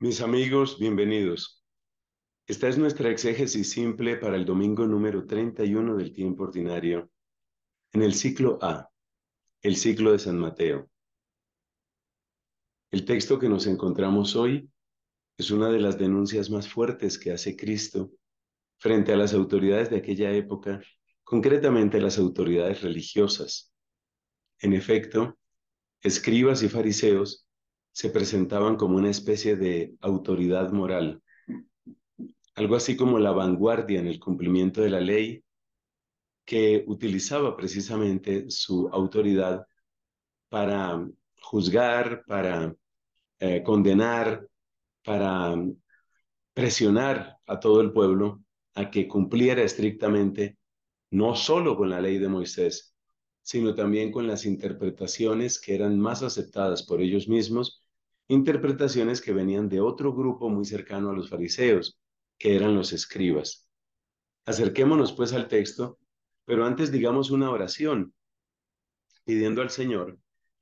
Mis amigos, bienvenidos. Esta es nuestra exégesis simple para el domingo número 31 del tiempo ordinario, en el ciclo A, el ciclo de San Mateo. El texto que nos encontramos hoy es una de las denuncias más fuertes que hace Cristo frente a las autoridades de aquella época, concretamente las autoridades religiosas. En efecto, escribas y fariseos se presentaban como una especie de autoridad moral, algo así como la vanguardia en el cumplimiento de la ley que utilizaba precisamente su autoridad para juzgar, para eh, condenar, para presionar a todo el pueblo a que cumpliera estrictamente no solo con la ley de Moisés, sino también con las interpretaciones que eran más aceptadas por ellos mismos interpretaciones que venían de otro grupo muy cercano a los fariseos, que eran los escribas. Acerquémonos pues al texto, pero antes digamos una oración, pidiendo al Señor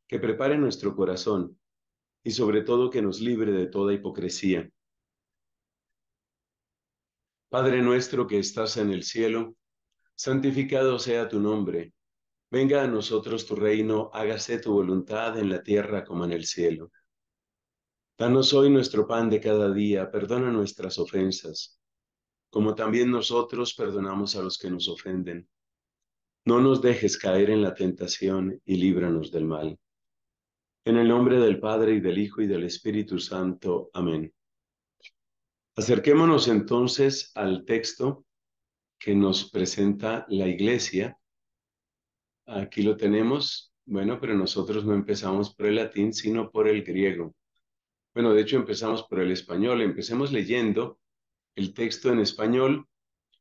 que prepare nuestro corazón y sobre todo que nos libre de toda hipocresía. Padre nuestro que estás en el cielo, santificado sea tu nombre, venga a nosotros tu reino, hágase tu voluntad en la tierra como en el cielo. Danos hoy nuestro pan de cada día, perdona nuestras ofensas, como también nosotros perdonamos a los que nos ofenden. No nos dejes caer en la tentación y líbranos del mal. En el nombre del Padre y del Hijo y del Espíritu Santo. Amén. Acerquémonos entonces al texto que nos presenta la Iglesia. Aquí lo tenemos. Bueno, pero nosotros no empezamos por el latín, sino por el griego. Bueno, de hecho empezamos por el español. Empecemos leyendo el texto en español.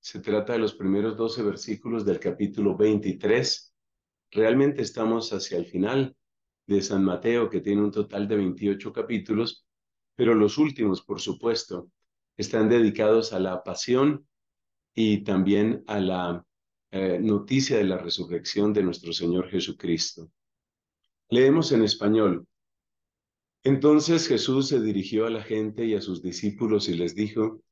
Se trata de los primeros 12 versículos del capítulo 23. Realmente estamos hacia el final de San Mateo, que tiene un total de 28 capítulos, pero los últimos, por supuesto, están dedicados a la pasión y también a la eh, noticia de la resurrección de nuestro Señor Jesucristo. Leemos en español entonces Jesús se dirigió a la gente y a sus discípulos y les dijo,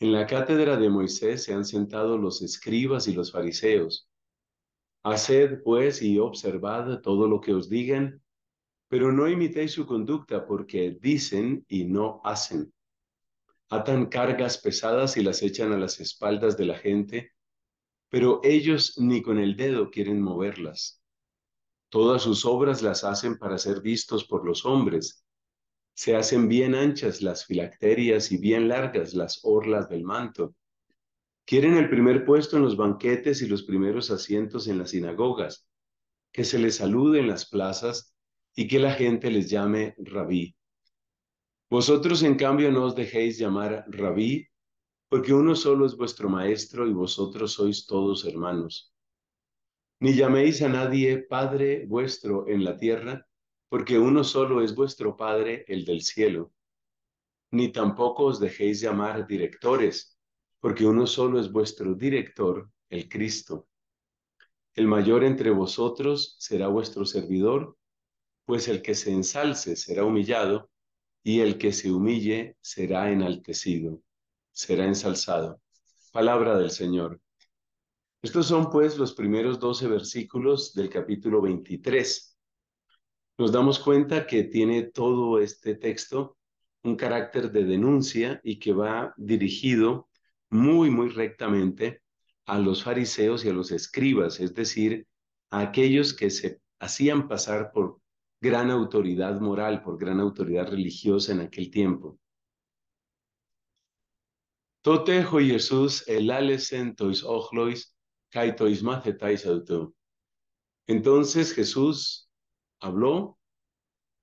En la cátedra de Moisés se han sentado los escribas y los fariseos. Haced pues y observad todo lo que os digan, pero no imitéis su conducta porque dicen y no hacen. Atan cargas pesadas y las echan a las espaldas de la gente, pero ellos ni con el dedo quieren moverlas. Todas sus obras las hacen para ser vistos por los hombres. Se hacen bien anchas las filacterias y bien largas las orlas del manto. Quieren el primer puesto en los banquetes y los primeros asientos en las sinagogas, que se les salude en las plazas y que la gente les llame rabí. Vosotros, en cambio, no os dejéis llamar rabí, porque uno solo es vuestro maestro y vosotros sois todos hermanos. Ni llaméis a nadie Padre vuestro en la tierra, porque uno solo es vuestro Padre, el del cielo. Ni tampoco os dejéis llamar directores, porque uno solo es vuestro director, el Cristo. El mayor entre vosotros será vuestro servidor, pues el que se ensalce será humillado, y el que se humille será enaltecido, será ensalzado. Palabra del Señor. Estos son pues los primeros doce versículos del capítulo 23. Nos damos cuenta que tiene todo este texto un carácter de denuncia y que va dirigido muy, muy rectamente a los fariseos y a los escribas, es decir, a aquellos que se hacían pasar por gran autoridad moral, por gran autoridad religiosa en aquel tiempo. Totejo Jesús el entonces Jesús habló,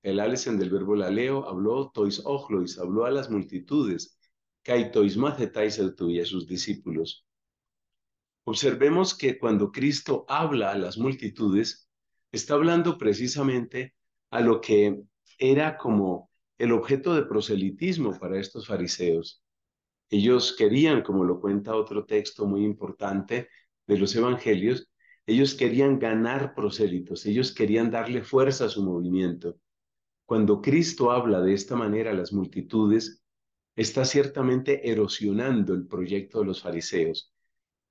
el en del verbo leo, habló tois ojlois, habló a las multitudes, y a sus discípulos. Observemos que cuando Cristo habla a las multitudes, está hablando precisamente a lo que era como el objeto de proselitismo para estos fariseos. Ellos querían, como lo cuenta otro texto muy importante de los evangelios, ellos querían ganar prosélitos, ellos querían darle fuerza a su movimiento. Cuando Cristo habla de esta manera a las multitudes, está ciertamente erosionando el proyecto de los fariseos.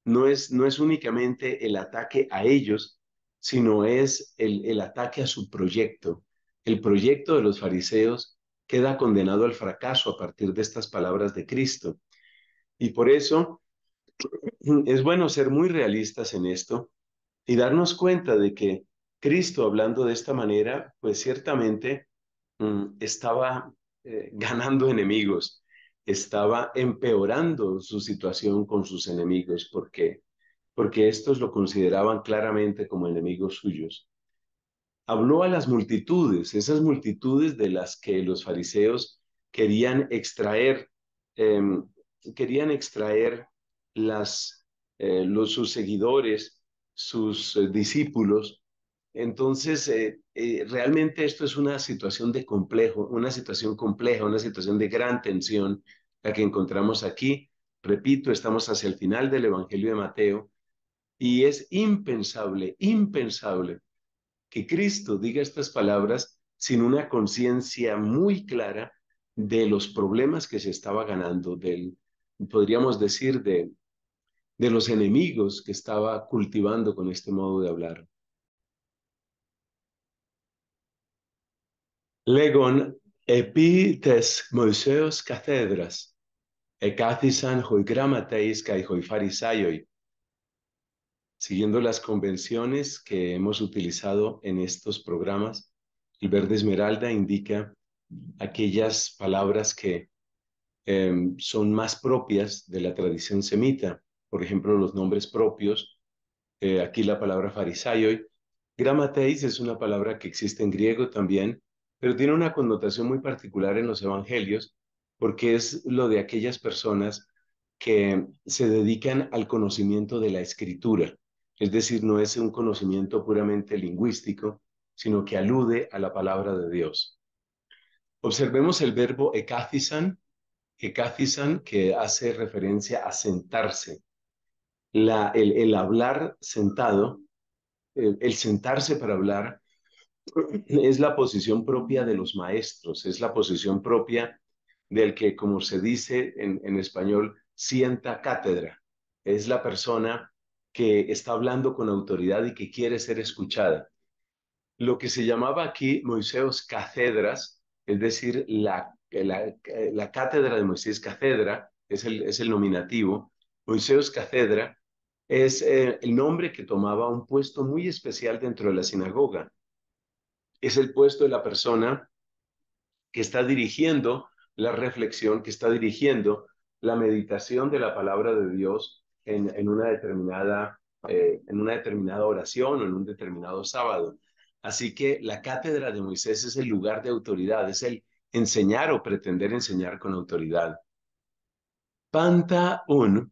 No es, no es únicamente el ataque a ellos, sino es el ataque a su proyecto. El proyecto de los fariseos queda condenado al fracaso a partir de estas palabras de Cristo. Y por eso es bueno ser muy realistas en esto y darnos cuenta de que Cristo hablando de esta manera, pues ciertamente mm, estaba eh, ganando enemigos, estaba empeorando su situación con sus enemigos, porque porque estos lo consideraban claramente como enemigos suyos. Habló a las multitudes, esas multitudes de las que los fariseos querían extraer, em, querían extraer las, eh, los, sus seguidores, sus eh, discípulos. Entonces, eh, realmente esto es una situación de complejo, una situación compleja, una situación de gran tensión, la que encontramos aquí. Repito, estamos hacia el final del Evangelio de Mateo y es impensable, impensable que Cristo diga estas palabras sin una conciencia muy clara de los problemas que se estaba ganando, del, podríamos decir, de, de los enemigos que estaba cultivando con este modo de hablar. Legon epites moiseos cathedras, hoi kai hoi siguiendo las convenciones que hemos utilizado en estos programas, el verde esmeralda indica aquellas palabras que em, son más propias de la tradición semita por ejemplo, los nombres propios. Eh, aquí la palabra farisayoi. Gramateis es una palabra que existe en griego también, pero tiene una connotación muy particular en los evangelios, porque es lo de aquellas personas que se dedican al conocimiento de la escritura. Es decir, no es un conocimiento puramente lingüístico, sino que alude a la palabra de Dios. Observemos el verbo ekathisan, ekathisan que hace referencia a sentarse el, hablar sentado, el, sentarse para hablar, es la posición propia de los maestros, es la posición propia del que, como se dice en, español, sienta cátedra. Es la persona que está hablando con autoridad y que quiere ser escuchada. Lo que se llamaba aquí Moiseos cátedras, es decir, la, la, cátedra de Moisés cátedra, es el, es el nominativo. Moiseos cátedra es eh, el nombre que tomaba un puesto muy especial dentro de la sinagoga. Es el puesto de la persona que está dirigiendo la reflexión, que está dirigiendo la meditación de la palabra de Dios en, en una, determinada, eh, en una determinada oración o en un determinado sábado. Así que la cátedra de Moisés es el lugar de autoridad, es el enseñar o pretender enseñar con autoridad. Panta un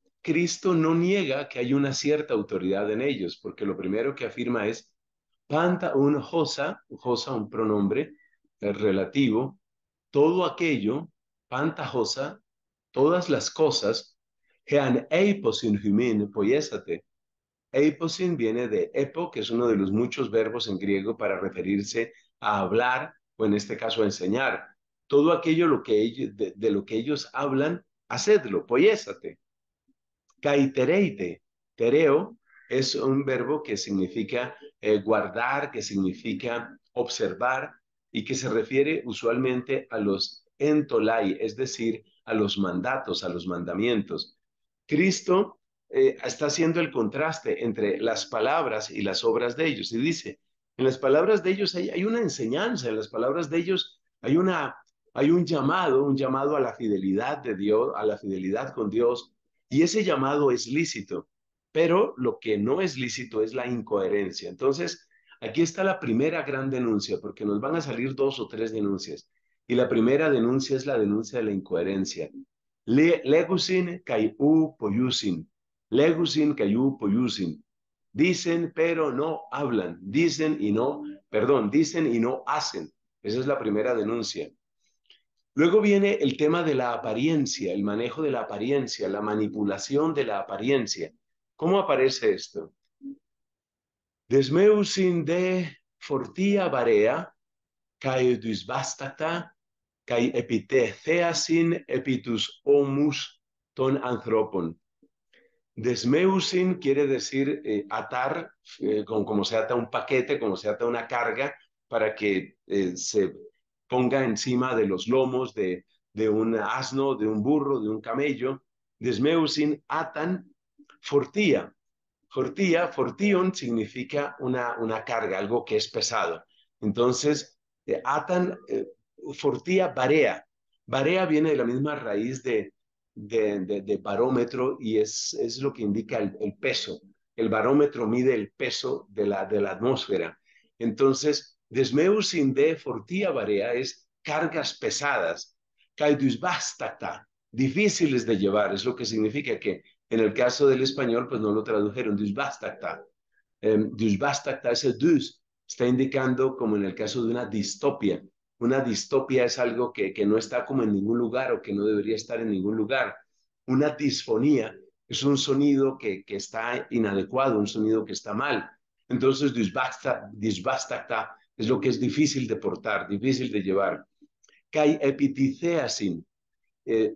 Cristo no niega que hay una cierta autoridad en ellos, porque lo primero que afirma es panta un josa, josa un pronombre eh, relativo, todo aquello, panta josa, todas las cosas, hean eiposin humin poiesate. Eiposin viene de epo, que es uno de los muchos verbos en griego para referirse a hablar o en este caso a enseñar. Todo aquello lo que ellos, de, lo que ellos hablan, hacedlo, poiesate. Caitereite, tereo, es un verbo que significa eh, guardar, que significa observar y que se refiere usualmente a los entolai, es decir, a los mandatos, a los mandamientos. Cristo eh, está haciendo el contraste entre las palabras y las obras de ellos y dice, en las palabras de ellos hay, una enseñanza, en las palabras de ellos hay, una, hay un llamado, un llamado a la fidelidad de Dios, a la fidelidad con Dios, y ese llamado es lícito, pero lo que no es lícito es la incoherencia. Entonces, aquí está la primera gran denuncia, porque nos van a salir dos o tres denuncias. Y la primera denuncia es la denuncia de la incoherencia. legusin kayu poyusin. Legusin kayu poyusin. Dicen pero no hablan. Dicen y no, perdón, dicen y no hacen. Esa es la primera denuncia. Luego viene el tema de la apariencia, el manejo de la apariencia, la manipulación de la apariencia. ¿Cómo aparece esto? Desmeusin de fortia varea, cae cae epiteceasin epitus homus ton anthropon. Desmeusin quiere decir eh, atar, eh, como, se ata un paquete, como se ata una carga, para que eh, se ponga encima de los lomos de, de un asno, de un burro, de un camello. Desmeusin atan fortía. Fortía, fortión significa una, una carga, algo que es pesado. Entonces, eh, atan, eh, fortia fortía, barea. Barea viene de la misma raíz de, de, barómetro y es, es, lo que indica el, peso. El barómetro mide el peso de la, de la atmósfera. Entonces, Desmeus in de fortia varea es cargas pesadas, caidus bastata, difíciles de llevar, es lo que significa que en el caso del español, pues no lo tradujeron, dus bastata. Eh, dus está indicando como en el caso de una distopia. Una distopia es algo que, que no está como en ningún lugar o que no debería estar en ningún lugar. Una disfonía es un sonido que, que está inadecuado, un sonido que está mal. Entonces, vastata es lo que es difícil de portar, difícil de llevar. Kai epiticeasin. Eh,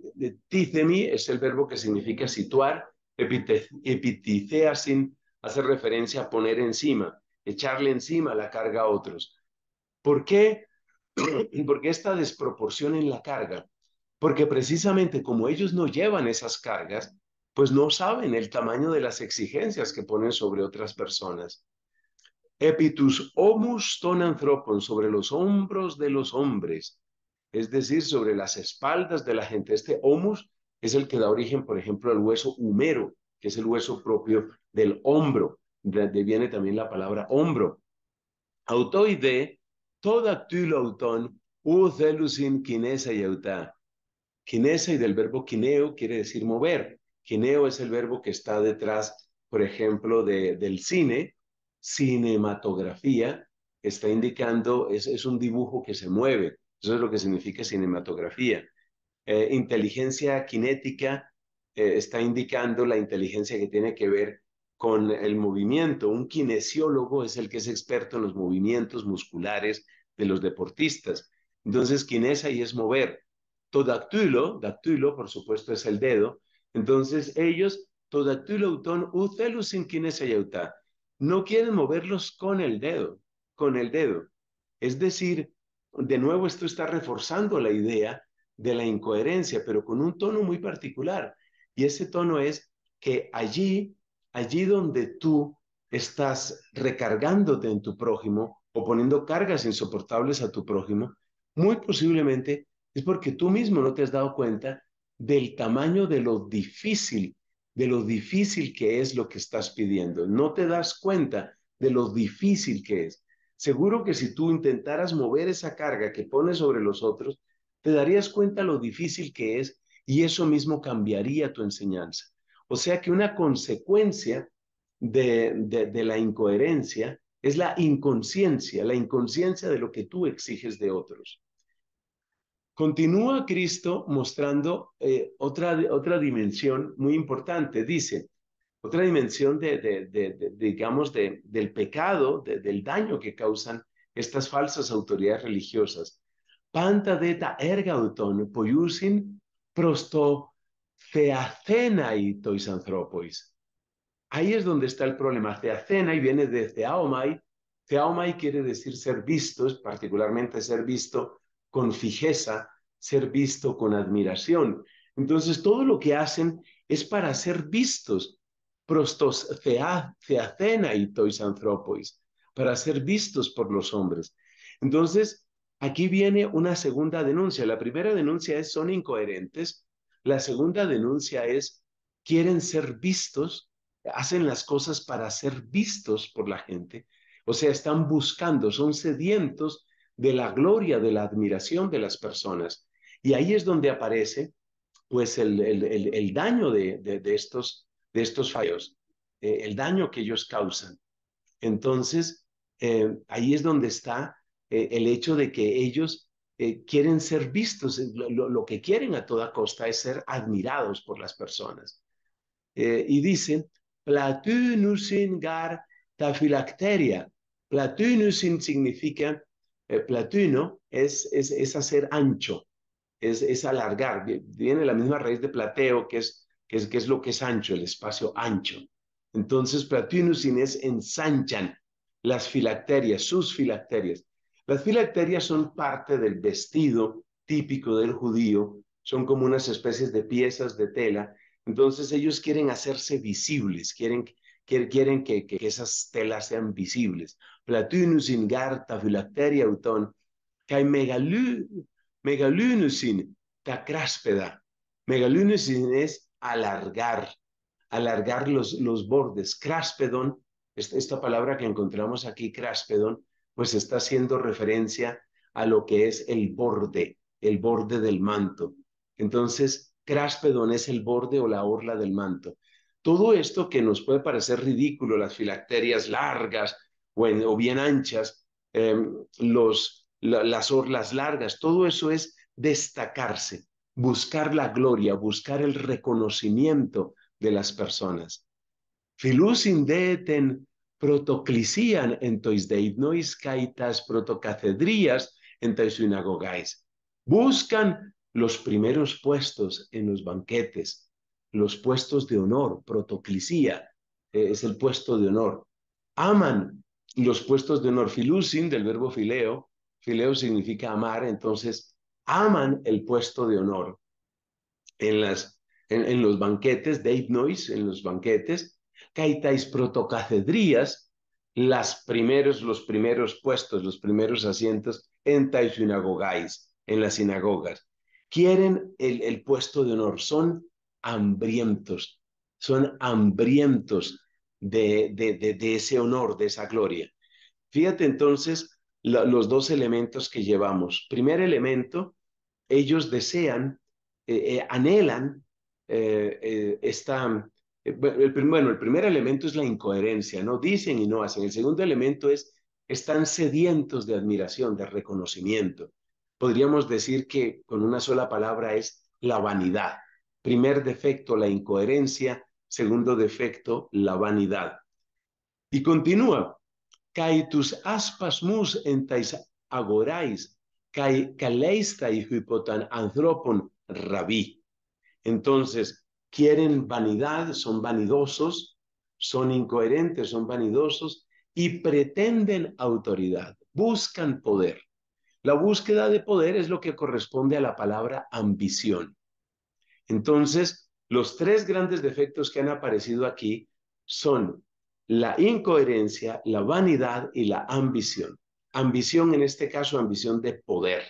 tizemi es el verbo que significa situar, epiticeasin hace referencia a poner encima, echarle encima la carga a otros. ¿Por qué? Porque esta desproporción en la carga, porque precisamente como ellos no llevan esas cargas, pues no saben el tamaño de las exigencias que ponen sobre otras personas. Epitus homus ton anthropon, sobre los hombros de los hombres, es decir, sobre las espaldas de la gente. Este homus es el que da origen, por ejemplo, al hueso humero, que es el hueso propio del hombro, de donde viene también la palabra hombro. Autoide, toda tulauton, u celusin kinesa y auta. Kinesa y del verbo kineo quiere decir mover. Kineo es el verbo que está detrás, por ejemplo, de, del cine, cinematografía está indicando, es, es un dibujo que se mueve. Eso es lo que significa cinematografía. Eh, inteligencia cinética eh, está indicando la inteligencia que tiene que ver con el movimiento. Un kinesiólogo es el que es experto en los movimientos musculares de los deportistas. Entonces, quinesa y es mover. Todactilo, dactilo, por supuesto, es el dedo. Entonces, ellos, todactylo, uton ucelus sin quinesa autá no quieren moverlos con el dedo, con el dedo. Es decir, de nuevo esto está reforzando la idea de la incoherencia, pero con un tono muy particular. Y ese tono es que allí, allí donde tú estás recargándote en tu prójimo o poniendo cargas insoportables a tu prójimo, muy posiblemente es porque tú mismo no te has dado cuenta del tamaño de lo difícil de lo difícil que es lo que estás pidiendo. No te das cuenta de lo difícil que es. Seguro que si tú intentaras mover esa carga que pones sobre los otros, te darías cuenta lo difícil que es y eso mismo cambiaría tu enseñanza. O sea que una consecuencia de, de la incoherencia es la inconsciencia, la inconsciencia de lo que tú exiges de otros. Continúa Cristo mostrando eh, otra, otra dimensión muy importante. Dice, otra dimensión de, del pecado, del daño que causan estas falsas autoridades religiosas. Panta deta erga auton poiusin prosto y tois anthropois. Ahí es donde está el problema. y viene de theaomai. Theaomai quiere decir ser vistos, particularmente ser visto con fijeza, ser visto con admiración. Entonces, todo lo que hacen es para ser vistos, prostos y tois anthropois, para ser vistos por los hombres. Entonces, aquí viene una segunda denuncia. La primera denuncia es son incoherentes. La segunda denuncia es quieren ser vistos, hacen las cosas para ser vistos por la gente. O sea, están buscando, son sedientos de la gloria, de la admiración de las personas. Y ahí es donde aparece pues el, el, daño de, estos, de estos fallos, eh, el daño que ellos causan. Entonces, eh, ahí es donde está eh, el hecho de que ellos quieren ser vistos, lo, que quieren a toda costa es ser admirados por las personas. y dice, platinusin gar tafilacteria. Platinusin significa eh, platino es, es, es, hacer ancho, es, es alargar. Viene la misma raíz de plateo, que es, que es, que es lo que es ancho, el espacio ancho. Entonces, Platino y es ensanchan las filacterias, sus filacterias. Las filacterias son parte del vestido típico del judío, son como unas especies de piezas de tela. Entonces ellos quieren hacerse visibles, quieren, quieren, que esas telas sean visibles in garta filacteria uton, kai megalú, megalunusin Megalunus in es alargar, alargar los, los bordes. Cráspedon, esta, esta palabra que encontramos aquí, cráspedon, pues está haciendo referencia a lo que es el borde, el borde del manto. Entonces, cráspedon es el borde o la orla del manto. Todo esto que nos puede parecer ridículo, las filacterias largas, o, bien anchas, em, las orlas largas, todo eso es destacarse, buscar la gloria, buscar el reconocimiento de las personas. Filusin protoclisían en tois deidnois caitas protocatedrías en tois Buscan los primeros puestos en los banquetes, los puestos de honor, protoclisía eh, es el puesto de honor. Aman los puestos de honor, filusin, del verbo fileo, fileo significa amar, entonces aman el puesto de honor. En, los banquetes, de nois, en los banquetes, caitais protocacedrías, las primeros, los primeros puestos, los primeros asientos en sinagogais, en las sinagogas. Quieren el puesto de honor, son hambrientos, son hambrientos de, de, ese honor, de esa gloria. Fíjate entonces los dos elementos que llevamos. Primer elemento, ellos desean, eh, eh, anhelan están, eh, esta... bueno, el primer elemento es la incoherencia, no dicen y no hacen. El segundo elemento es, están sedientos de admiración, de reconocimiento. Podríamos decir que con una sola palabra es la vanidad. Primer defecto, la incoherencia. Segundo defecto, la vanidad. Y continúa, aspas agorais, Entonces, quieren vanidad, son vanidosos, son incoherentes, son vanidosos y pretenden autoridad, buscan poder. La búsqueda de poder es lo que corresponde a la palabra ambición. Entonces, los tres grandes defectos que han aparecido aquí son la incoherencia, la vanidad y la ambición. Ambición en este caso, ambición de poder,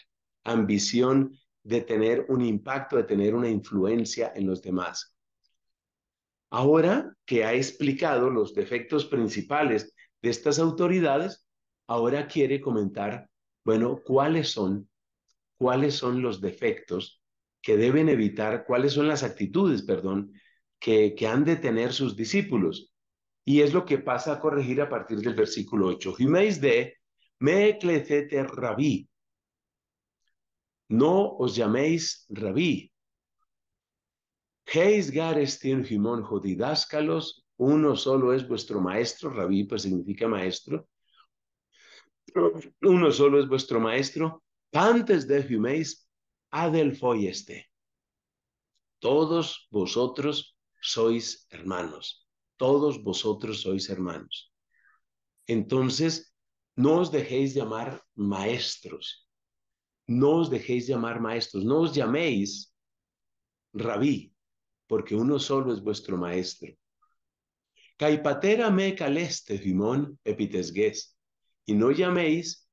ambición de tener un impacto, de tener una influencia en los demás. Ahora que ha explicado los defectos principales de estas autoridades, ahora quiere comentar, bueno, cuáles son, cuáles son los defectos que deben evitar, cuáles son las actitudes, perdón, que, que han de tener sus discípulos. Y es lo que pasa a corregir a partir del versículo 8. Jiméis de Meclecete rabí. No os llaméis rabí. Heis garestin jimón jodidáscalos. Uno solo es vuestro maestro. Rabí pues significa maestro. Uno solo es vuestro maestro. Pantes de Jiméis Adelfo y este, Todos vosotros sois hermanos. Todos vosotros sois hermanos. Entonces, no os dejéis llamar maestros. No os dejéis llamar maestros. No os llaméis rabí, porque uno solo es vuestro maestro. Caipatera me caleste, Simón epitesgués. Y no llaméis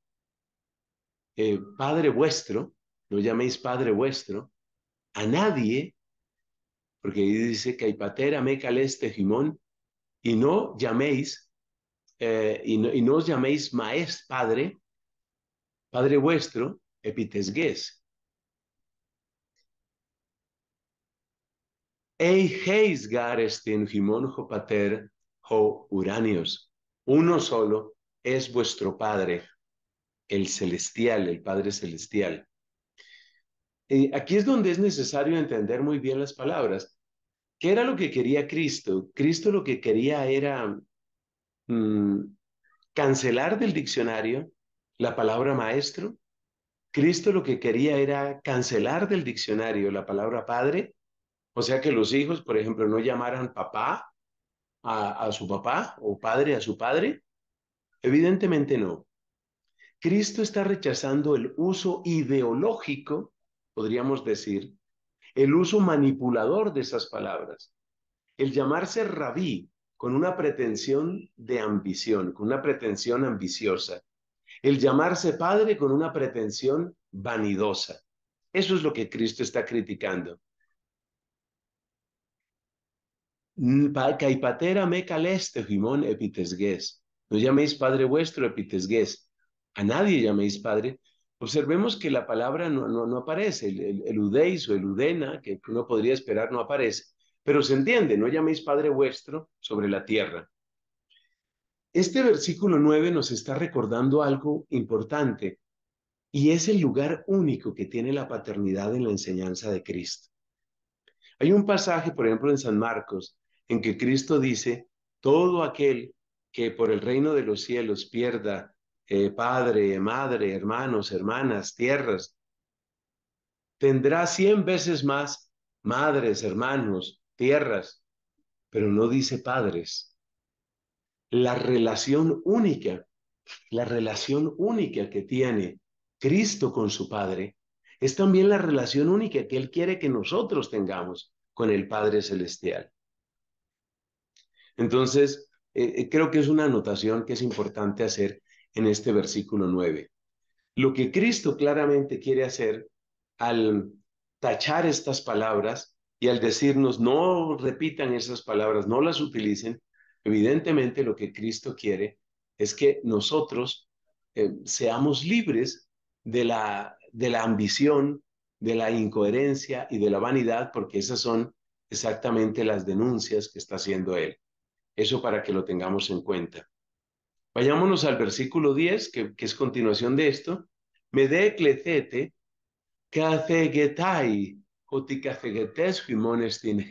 eh, Padre vuestro no llaméis Padre vuestro a nadie, porque dice que hay patera, caleste jimón, y no llaméis, eh, y, no, os llaméis maestro, Padre, Padre vuestro, epitesgués. gares garestin jimón jo pater jo uranios. Uno solo es vuestro Padre, el celestial, el Padre celestial. Eh, aquí es donde es necesario entender muy bien las palabras. ¿Qué era lo que quería Cristo? Cristo lo que quería era mm, cancelar del diccionario la palabra maestro. Cristo lo que quería era cancelar del diccionario la palabra padre. O sea, que los hijos, por ejemplo, no llamaran papá a su papá o padre a su padre. Evidentemente no. Cristo está rechazando el uso ideológico podríamos decir, el uso manipulador de esas palabras, el llamarse rabí con una pretensión de ambición, con una pretensión ambiciosa, el llamarse padre con una pretensión vanidosa. Eso es lo que Cristo está criticando. No llaméis padre vuestro epitesgués. A nadie llaméis padre, Observemos que la palabra no, aparece, el, udeis o el udena, que uno podría esperar, no aparece, pero se entiende, no llaméis Padre vuestro sobre la tierra. Este versículo 9 nos está recordando algo importante y es el lugar único que tiene la paternidad en la enseñanza de Cristo. Hay un pasaje, por ejemplo, en San Marcos, en que Cristo dice, todo aquel que por el reino de los cielos pierda eh, padre, madre, hermanos, hermanas, tierras. Tendrá cien veces más madres, hermanos, tierras, pero no dice padres. La relación única, la relación única que tiene Cristo con su Padre, es también la relación única que Él quiere que nosotros tengamos con el Padre Celestial. Entonces, eh, eh, creo que es una anotación que es importante hacer en este versículo 9. Lo que Cristo claramente quiere hacer al tachar estas palabras y al decirnos no repitan esas palabras, no las utilicen, evidentemente lo que Cristo quiere es que nosotros eh, seamos libres de la, de la ambición, de la incoherencia y de la vanidad, porque esas son exactamente las denuncias que está haciendo Él. Eso para que lo tengamos en cuenta. Vayámonos al versículo 10, que, es continuación de esto. Medeclecete, cacegetai,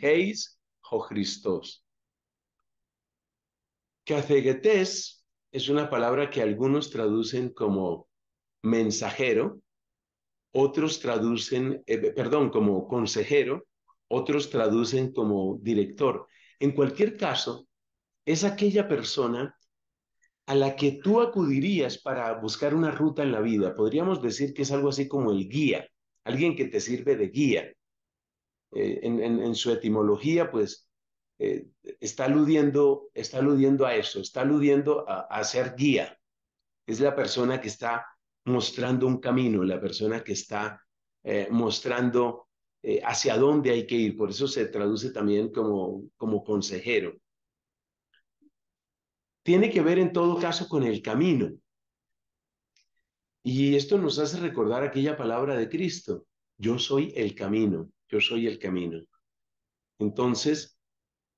heis, jo Christos. Cacegetes es una palabra que algunos traducen como mensajero, otros traducen, eh, perdón, como consejero, otros traducen como director. En cualquier caso, es aquella persona a la que tú acudirías para buscar una ruta en la vida. Podríamos decir que es algo así como el guía, alguien que te sirve de guía. Eh, en, su etimología, pues, eh, está, aludiendo, está aludiendo a eso, está aludiendo a, ser guía. Es la persona que está mostrando un camino, la persona que está eh, mostrando hacia dónde hay que ir. Por eso se traduce también como, como consejero tiene que ver en todo caso con el camino. Y esto nos hace recordar aquella palabra de Cristo, yo soy el camino, yo soy el camino. Entonces,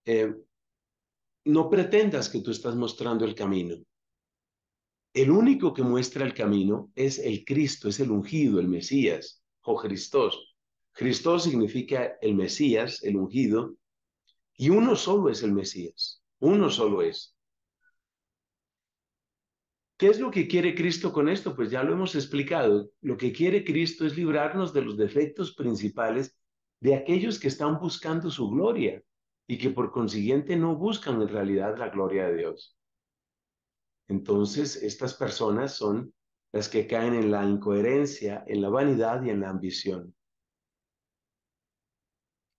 eh, no pretendas que tú estás mostrando el camino. El único que muestra el camino es el Cristo, es el ungido, el Mesías o Cristos. Cristos significa el Mesías, el ungido, y uno solo es el Mesías, uno solo es. ¿Qué es lo que quiere Cristo con esto? Pues ya lo hemos explicado. Lo que quiere Cristo es librarnos de los defectos principales de aquellos que están buscando su gloria y que por consiguiente no buscan en realidad la gloria de Dios. Entonces, estas personas son las que caen en la incoherencia, en la vanidad y en la ambición.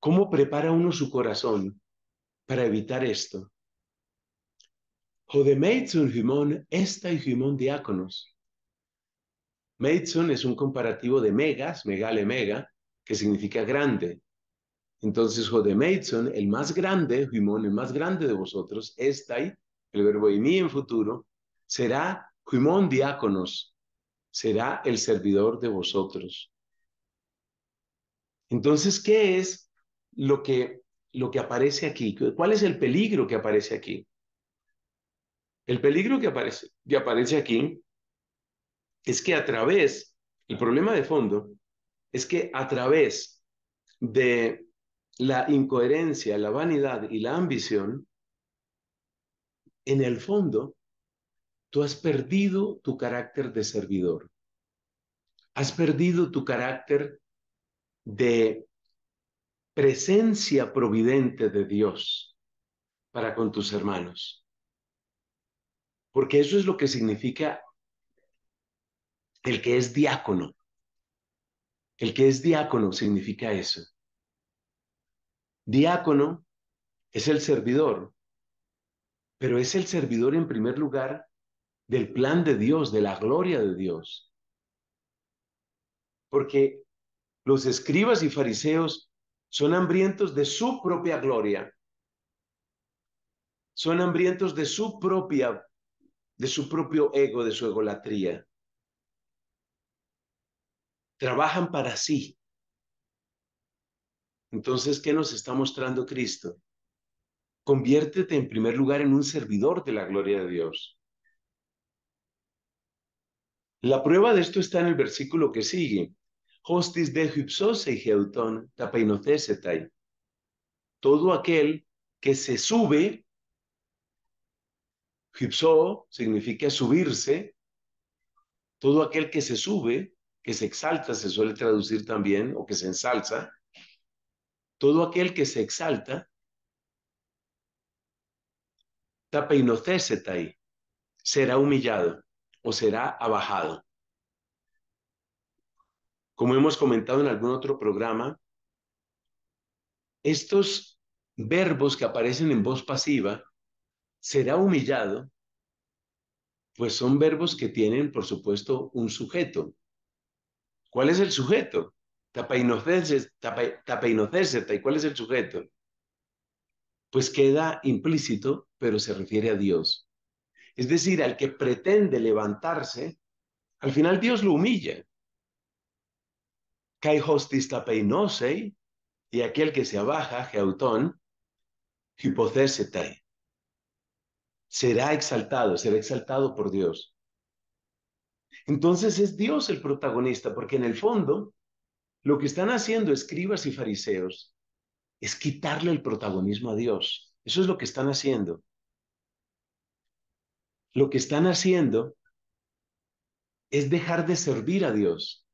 ¿Cómo prepara uno su corazón para evitar esto? Jodemeitzun Jimón, esta y Jimón diáconos. Meitzun es un comparativo de megas, megale mega, que significa grande. Entonces, Jodemeitzun, el más grande, Jimón, el más grande de vosotros, esta y, el verbo y mí en futuro, será Jimón diáconos, será el servidor de vosotros. Entonces, ¿qué es lo que, lo que aparece aquí? ¿Cuál es el peligro que aparece aquí? El peligro que aparece, que aparece aquí es que a través, el problema de fondo, es que a través de la incoherencia, la vanidad y la ambición, en el fondo, tú has perdido tu carácter de servidor. Has perdido tu carácter de presencia providente de Dios para con tus hermanos porque eso es lo que significa el que es diácono. El que es diácono significa eso. Diácono es el servidor, pero es el servidor en primer lugar del plan de Dios, de la gloria de Dios. Porque los escribas y fariseos son hambrientos de su propia gloria, son hambrientos de su propia de su propio ego, de su egolatría. Trabajan para sí. Entonces, ¿qué nos está mostrando Cristo? Conviértete en primer lugar en un servidor de la gloria de Dios. La prueba de esto está en el versículo que sigue. Hostis de y Todo aquel que se sube Hipso significa subirse. Todo aquel que se sube, que se exalta, se suele traducir también, o que se ensalza. Todo aquel que se exalta, tapa será humillado o será abajado. Como hemos comentado en algún otro programa, estos verbos que aparecen en voz pasiva será humillado, pues son verbos que tienen, por supuesto, un sujeto. ¿Cuál es el sujeto? ¿Y cuál es el sujeto? Pues queda implícito, pero se refiere a Dios. Es decir, al que pretende levantarse, al final Dios lo humilla. hostis y aquel que se abaja, geotón, será exaltado, será exaltado por Dios. Entonces es Dios el protagonista, porque en el fondo lo que están haciendo escribas y fariseos es quitarle el protagonismo a Dios. Eso es lo que están haciendo. Lo que están haciendo es dejar de servir a Dios.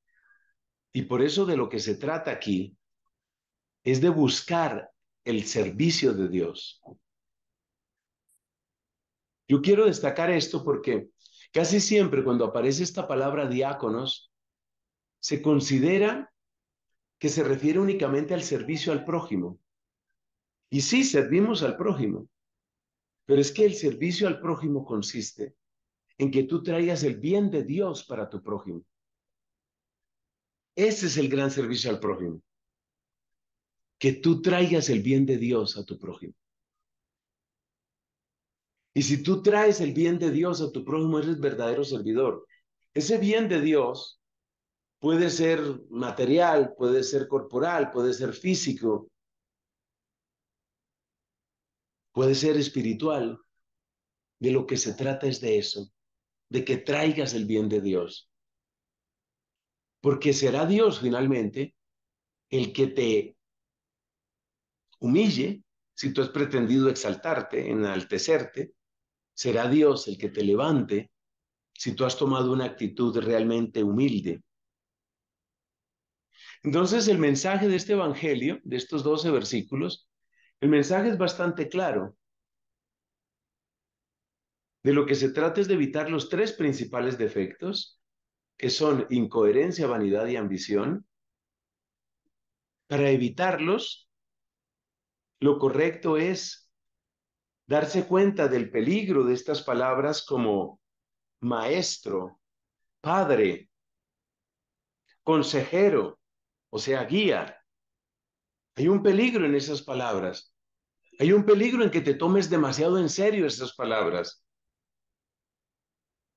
Y por eso de lo que se trata aquí es de buscar el servicio de Dios, yo quiero destacar esto porque casi siempre cuando aparece esta palabra diáconos, se considera que se refiere únicamente al servicio al prójimo. Y sí, servimos al prójimo, pero es que el servicio al prójimo consiste en que tú traigas el bien de Dios para tu prójimo. Ese es el gran servicio al prójimo. Que tú traigas el bien de Dios a tu prójimo. Y si tú traes el bien de Dios a tu prójimo, eres verdadero servidor. Ese bien de Dios puede ser material, puede ser corporal, puede ser físico, puede ser espiritual. De lo que se trata es de eso, de que traigas el bien de Dios. Porque será Dios finalmente el que te humille si tú has pretendido exaltarte, enaltecerte, Será Dios el que te levante si tú has tomado una actitud realmente humilde. Entonces el mensaje de este Evangelio, de estos 12 versículos, el mensaje es bastante claro. De lo que se trata es de evitar los tres principales defectos, que son incoherencia, vanidad y ambición. Para evitarlos, lo correcto es darse cuenta del peligro de estas palabras como maestro, padre, consejero, o sea, guía. Hay un peligro en esas palabras. Hay un peligro en que te tomes demasiado en serio esas palabras.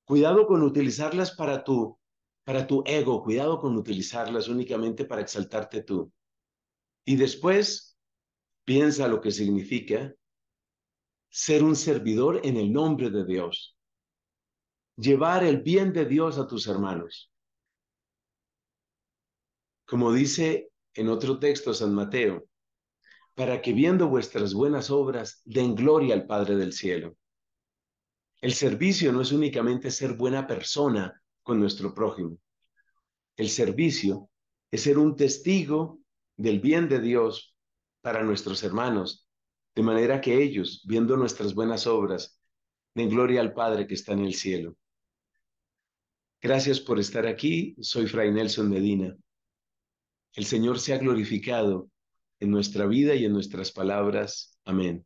Cuidado con utilizarlas para tu, para tu ego, cuidado con utilizarlas únicamente para exaltarte tú. Y después piensa lo que significa ser un servidor en el nombre de Dios, llevar el bien de Dios a tus hermanos. Como dice en otro texto San Mateo, para que viendo vuestras buenas obras den gloria al Padre del Cielo. El servicio no es únicamente ser buena persona con nuestro prójimo. El servicio es ser un testigo del bien de Dios para nuestros hermanos de manera que ellos, viendo nuestras buenas obras, den gloria al Padre que está en el cielo. Gracias por estar aquí. Soy Fray Nelson Medina. El Señor se ha glorificado en nuestra vida y en nuestras palabras. Amén.